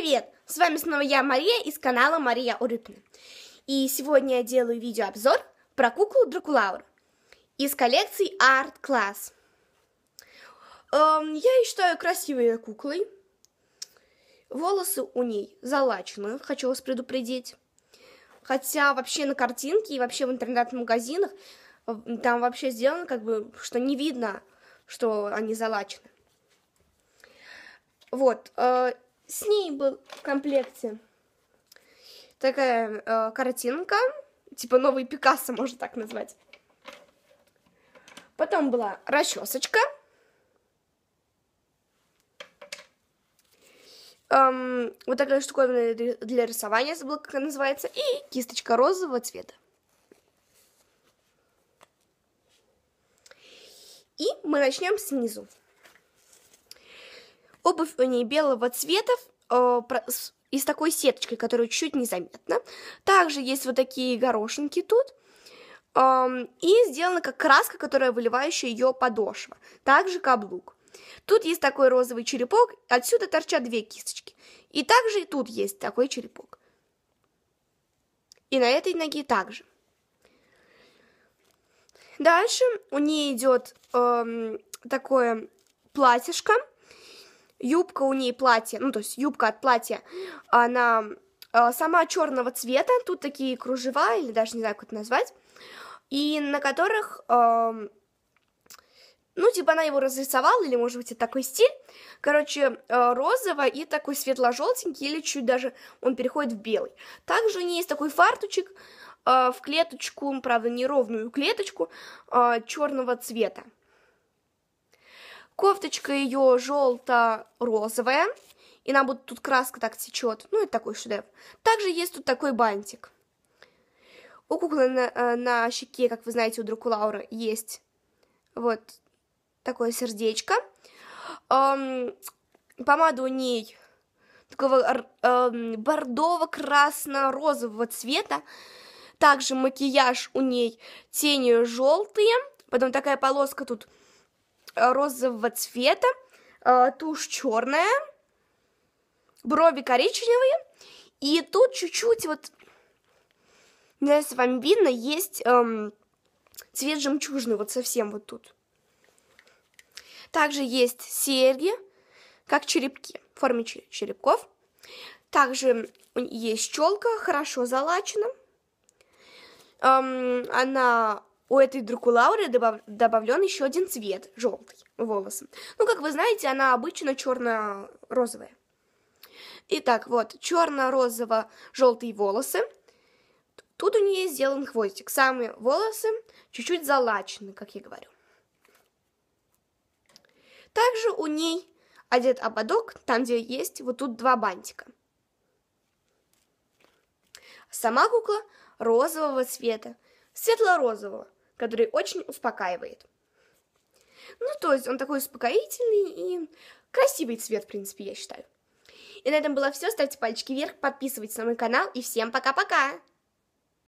привет! С вами снова я, Мария, из канала Мария Урыпна. И сегодня я делаю видеообзор про куклу Дракулаура из коллекции Art Class. Эм, я и считаю красивой куклой. Волосы у ней залачены, хочу вас предупредить. Хотя вообще на картинке и вообще в интернет-магазинах эм, там вообще сделано как бы, что не видно, что они залачены. Вот, э, с ней был в комплекте такая э, картинка, типа новый Пикассо, можно так назвать. Потом была расчесочка. Эм, вот такая штуковина для рисования, забыла, как она называется. И кисточка розового цвета. И мы начнем снизу. Обувь у ней белого цвета, э, и с такой сеточкой, которая чуть незаметна. Также есть вот такие горошинки тут. и сделана как краска, которая выливающая ее подошва. Также каблук. Тут есть такой розовый черепок, отсюда торчат две кисточки. И также и тут есть такой черепок. И на этой ноге также. Дальше у нее идет эм, такое платьишко юбка у ней платье, ну, то есть юбка от платья, она э, сама черного цвета, тут такие кружева, или даже не знаю, как это назвать, и на которых, э, ну, типа она его разрисовала, или, может быть, это такой стиль, короче, э, розово и такой светло-желтенький, или чуть даже он переходит в белый. Также у нее есть такой фартучек э, в клеточку, правда, неровную клеточку э, черного цвета. Кофточка ее желто-розовая. И нам вот тут краска так течет. Ну, это такой шедевр. Также есть тут такой бантик. У куклы на, э, на щеке, как вы знаете, у Дракулаура есть вот такое сердечко. Эм, помада у ней такого эм, бордово-красно-розового цвета. Также макияж у ней тени желтые. Потом такая полоска тут розового цвета, а, тушь черная, брови коричневые, и тут чуть-чуть вот, не знаю, если вам видно, есть эм, цвет жемчужный, вот совсем вот тут. Также есть серьги, как черепки, в форме черепков. Также есть челка хорошо залачена. Эм, она у этой Дракулауры добав... добавлен еще один цвет, желтый, волосы. Ну, как вы знаете, она обычно черно-розовая. Итак, вот, черно-розово-желтые волосы. Тут у нее сделан хвостик. Самые волосы чуть-чуть залачены, как я говорю. Также у ней одет ободок, там, где есть вот тут два бантика. Сама кукла розового цвета, светло-розового который очень успокаивает. Ну, то есть он такой успокоительный и красивый цвет, в принципе, я считаю. И на этом было все. Ставьте пальчики вверх, подписывайтесь на мой канал. И всем пока-пока!